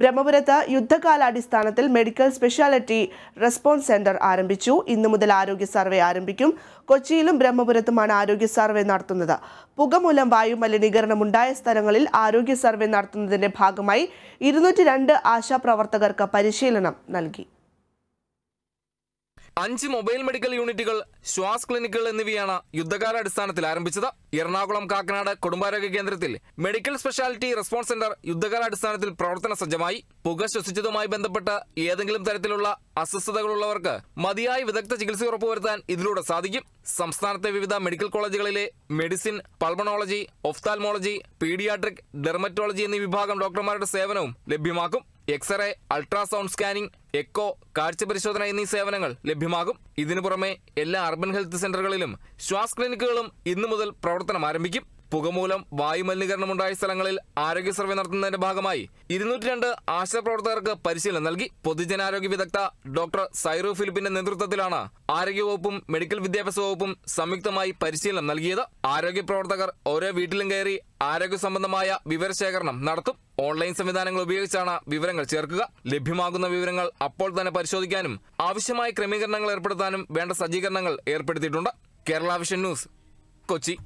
ബ്രഹ്മപുരത്ത് യുദ്ധകാലാടിസ്ഥാനത്തിൽ medical speciality response centre ആരംഭിച്ചു ഇന്നു മുതൽ ആരോഗ്യ സർവേ ആരംഭിക്കും കൊച്ചിയിലും ബ്രഹ്മപുരത്തുമാണ് ആരോഗ്യ സർവേ നടത്തുന്നത് പുക മൂലം വായു ഉണ്ടായ സ്ഥലങ്ങളിൽ ആരോഗ്യ സർവേ നടത്തുന്നതിന്റെ ഭാഗമായി ഇരുന്നൂറ്റി രണ്ട് ആശാപ്രവർത്തകർക്ക് പരിശീലനം നൽകി അഞ്ച് മൊബൈൽ മെഡിക്കൽ യൂണിറ്റുകൾ ശ്വാസ് ക്ലിനിക്കുകൾ എന്നിവയാണ് യുദ്ധകാലാടിസ്ഥാനത്തിൽ ആരംഭിച്ചത് എറണാകുളം കാക്കനാട് കുടുംബാരോഗ്യ കേന്ദ്രത്തിൽ മെഡിക്കൽ സ്പെഷ്യാലിറ്റി റെസ്പോൺസ് സെന്റർ യുദ്ധകാലാടിസ്ഥാനത്തിൽ പ്രവർത്തന സജ്ജമായി പുക ശ്വസിച്ചതുമായി ബന്ധപ്പെട്ട് ഏതെങ്കിലും തരത്തിലുള്ള അസ്വസ്ഥതകളുള്ളവർക്ക് മതിയായ വിദഗ്ധ ചികിത്സ ഉറപ്പുവരുത്താൻ ഇതിലൂടെ സാധിക്കും സംസ്ഥാനത്തെ വിവിധ മെഡിക്കൽ കോളേജുകളിലെ medicine pulmonology ophthalmology paediatric dermatology എന്നീ വിഭാഗം ഡോക്ടർമാരുടെ സേവനവും ലഭ്യമാക്കും എക്സ്റേ അൾട്രാസൗണ്ട് സ്കാനിംഗ് എക്കോ കാഴ്ച പരിശോധന എന്നീ സേവനങ്ങൾ ലഭ്യമാകും ഇതിനു പുറമെ എല്ലാ അർബൻ ഹെൽത്ത് സെന്ററുകളിലും ശ്വാസ ക്ലിനിക്കുകളും ഇന്നു മുതൽ പ്രവർത്തനം ആരംഭിക്കും പുകമൂലം വായുമലിനീകരണമുണ്ടായ സ്ഥലങ്ങളിൽ ആരോഗ്യ സർവേ നടത്തുന്നതിന്റെ ഭാഗമായി ഇരുന്നൂറ്റി രണ്ട് ആശയപ്രവർത്തകർക്ക് പരിശീലനം നൽകി പൊതുജനാരോഗ്യ വിദഗ്ധ ഡോക്ടർ സൈറു ഫിലിപ്പിന്റെ നേതൃത്വത്തിലാണ് ആരോഗ്യവകുപ്പും മെഡിക്കൽ വിദ്യാഭ്യാസ വകുപ്പും സംയുക്തമായി പരിശീലനം നൽകിയത് ആരോഗ്യ പ്രവർത്തകർ ഓരോ വീട്ടിലും കയറി ആരോഗ്യ സംബന്ധമായ വിവരശേഖരണം നടത്തും ഓൺലൈൻ സംവിധാനങ്ങൾ ഉപയോഗിച്ചാണ് വിവരങ്ങൾ ചേർക്കുക ലഭ്യമാകുന്ന വിവരങ്ങൾ അപ്പോൾ തന്നെ പരിശോധിക്കാനും ആവശ്യമായ ക്രമീകരണങ്ങൾ ഏർപ്പെടുത്താനും വേണ്ട സജ്ജീകരണങ്ങൾ ഏർപ്പെടുത്തിയിട്ടുണ്ട് കേരള വിഷൻ ന്യൂസ് കൊച്ചി